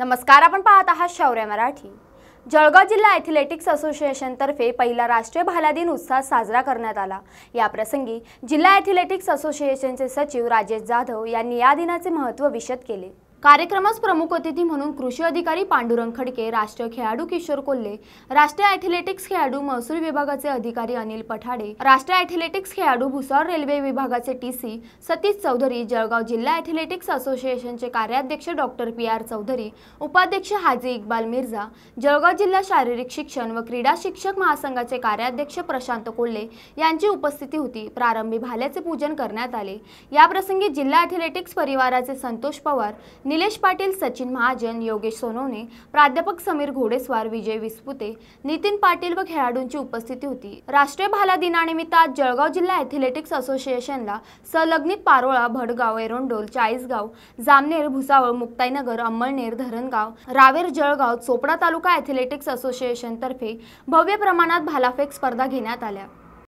नमस्कार आपण पाहत आहात शौर्य मराठी जळगाव जिल्हा ॲथलेटिक्स असोसिएशनतर्फे पहिला राष्ट्रीय भाला दिन उत्साह साजरा करण्यात आला याप्रसंगी जिल्हा ॲथलेटिक्स असोसिएशनचे सचिव राजेश जाधव यांनी या दिनाचे महत्त्व विशद केले कार्यक्रमास प्रमुख अतिथी म्हणून कृषी अधिकारी पांडुरंग खडके राष्ट्रीय खेळाडू किशोर कोल्हे राष्ट्रीय ॲथलेटिक्स खेळाडू महसूल विभागाचे अधिकारी अनिल पठाडे राष्ट्रीय ॲथलेटिक्स खेळाडू भुसार रेल्वे विभागाचे टी सी सतीश चौधरी जळगाव जिल्हा ॲथलेटिक्स असोसिएशनचे कार्याध्यक्ष डॉक्टर पी आर चौधरी उपाध्यक्ष हाजी इक्बाल मिर्झा जळगाव जिल्हा शारीरिक शिक्षण व क्रीडा शिक्षक महासंघाचे कार्याध्यक्ष प्रशांत कोल्हे यांची उपस्थिती होती प्रारंभी भाल्याचे पूजन करण्यात आले याप्रसंगी जिल्हा ॲथलेटिक्स परिवाराचे संतोष पवार निलेश पाटील सचिन महाजन योगेश सोनवणे प्राध्यापक समीर घोडेस्वार विजय विस्पुते नितीन पाटील व खेळाडूंची उपस्थिती होती राष्ट्रीय भाला दिनानिमित्त आज जळगाव जिल्हा ॲथलेटिक्स असोसिएशनला संलग्नित पारोळा भडगाव एरोंडोल चाळीसगाव जामनेर भुसावळ मुक्ताईनगर अंमळनेर धरणगाव रावेर जळगाव चोपडा तालुका ॲथलेटिक्स असोसिएशनतर्फे भव्य प्रमाणात भालाफेक स्पर्धा घेण्यात आल्या